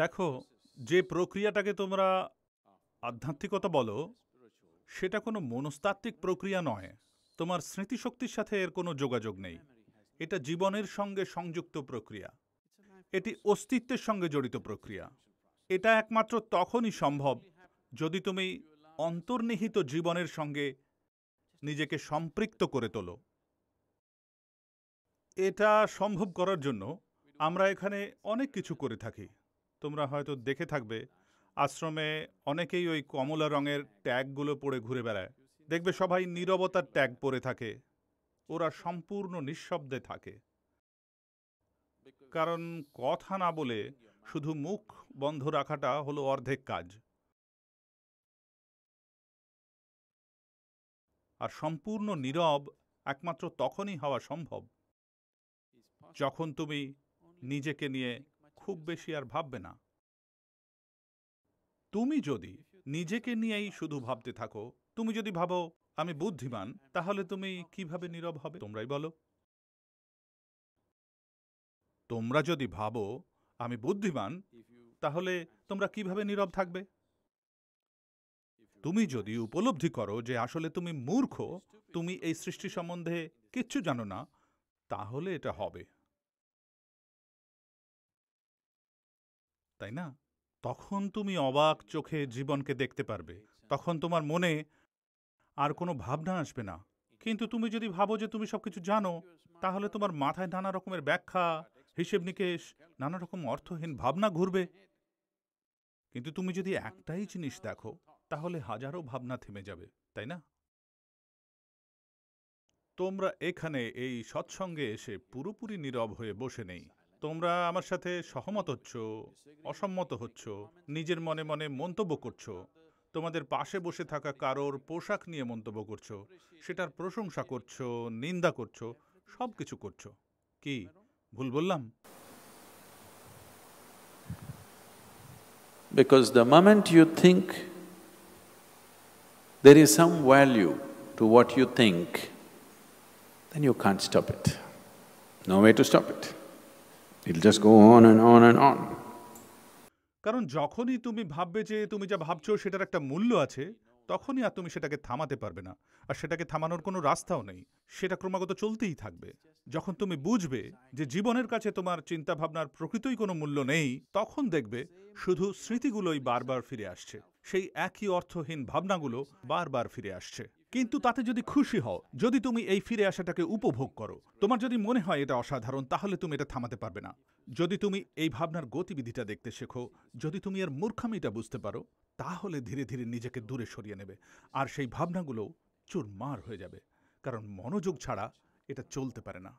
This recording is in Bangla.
দেখো যে প্রক্রিয়াটাকে তোমরা আধ্যাত্মিকতা বলো সেটা কোনো মনস্তাত্ত্বিক প্রক্রিয়া নয় তোমার স্মৃতিশক্তির সাথে এর কোনো যোগাযোগ নেই এটা জীবনের সঙ্গে সংযুক্ত প্রক্রিয়া এটি অস্তিত্বের সঙ্গে জড়িত প্রক্রিয়া এটা একমাত্র তখনই সম্ভব যদি তুমি অন্তর্নিহিত জীবনের সঙ্গে নিজেকে সম্পৃক্ত করে তোলো এটা সম্ভব করার জন্য আমরা এখানে অনেক কিছু করে থাকি তোমরা হয়তো দেখে থাকবে আশ্রমে অনেকেই ওই কমলা রঙের ট্যাগগুলো পরে ঘুরে বেড়ায় দেখবে সবাই নীরবতার ট্যাগ পরে থাকে ওরা সম্পূর্ণ নিঃশব্দে থাকে কারণ কথা না বলে শুধু মুখ বন্ধ রাখাটা হলো অর্ধেক কাজ আর সম্পূর্ণ নীরব একমাত্র তখনই হওয়া সম্ভব যখন তুমি নিজেকে নিয়ে খুব বেশি আর ভাববে না তুমি যদি নিজেকে নিয়েই শুধু ভাবতে থাকো তুমি যদি ভাবো আমি বুদ্ধিমান তাহলে তুমি কিভাবে নীরব হবে তোমরাই বলো তোমরা যদি ভাবো আমি বুদ্ধিমান তাহলে তোমরা কিভাবে নীরব থাকবে তুমি যদি উপলব্ধি করো যে আসলে তুমি মূর্খ তুমি এই সৃষ্টি সম্বন্ধে কিচ্ছু জানো না তাহলে এটা হবে তাই না তখন তুমি অবাক চোখে জীবনকে দেখতে পারবে তখন তোমার মনে আর কোনো ভাবনা আসবে না কিন্তু তুমি যদি ভাবো যে তুমি সব কিছু জানো তাহলে তোমার মাথায় নানা রকমের ব্যাখ্যা হিসেব নিকেশ নানা রকম অর্থহীন ভাবনা ঘুরবে কিন্তু তুমি যদি একটাই জিনিস দেখো তাহলে হাজারো ভাবনা থেমে যাবে তাই না তোমরা এখানে এই সৎসঙ্গে এসে পুরোপুরি নীরব হয়ে বসে নেই তোমরা আমার সাথে সহমত হচ্ছ অসম্মত হচ্ছ নিজের মনে মনে মন্তব্য করছো তোমাদের পাশে বসে থাকা কারোর পোশাক নিয়ে মন্তব্য করছো সেটার প্রশংসা করছো নিন্দা করছো সব কিছু করছো কি ভুল বললাম Because the moment you think there is some value to what you think, then you can't stop it. No way to stop it. It'll just go on and on and on. কারণ যখনই তুমি ভাববে যে তুমি যা ভাবছো সেটার একটা মূল্য আছে তখনই আর তুমি সেটাকে থামাতে পারবে না আর সেটাকে থামানোর কোনো রাস্তাও নেই সেটা ক্রমাগত চলতেই থাকবে যখন তুমি বুঝবে যে জীবনের কাছে তোমার চিন্তাভাবনার প্রকৃতই কোনো মূল্য নেই তখন দেখবে শুধু স্মৃতিগুলোই বারবার ফিরে আসছে সেই একই অর্থহীন ভাবনাগুলো বারবার ফিরে আসছে কিন্তু তাতে যদি খুশি হও যদি তুমি এই ফিরে আসাটাকে উপভোগ করো তোমার যদি মনে হয় এটা অসাধারণ তাহলে তুমি এটা থামাতে পারবে না যদি তুমি এই ভাবনার গতিবিধিটা দেখতে শেখো যদি তুমি এর মূর্খামিটা বুঝতে পারো তাহলে ধীরে ধীরে নিজেকে দূরে সরিয়ে নেবে আর সেই ভাবনাগুলো চুরমার হয়ে যাবে কারণ মনোযোগ ছাড়া এটা চলতে পারে না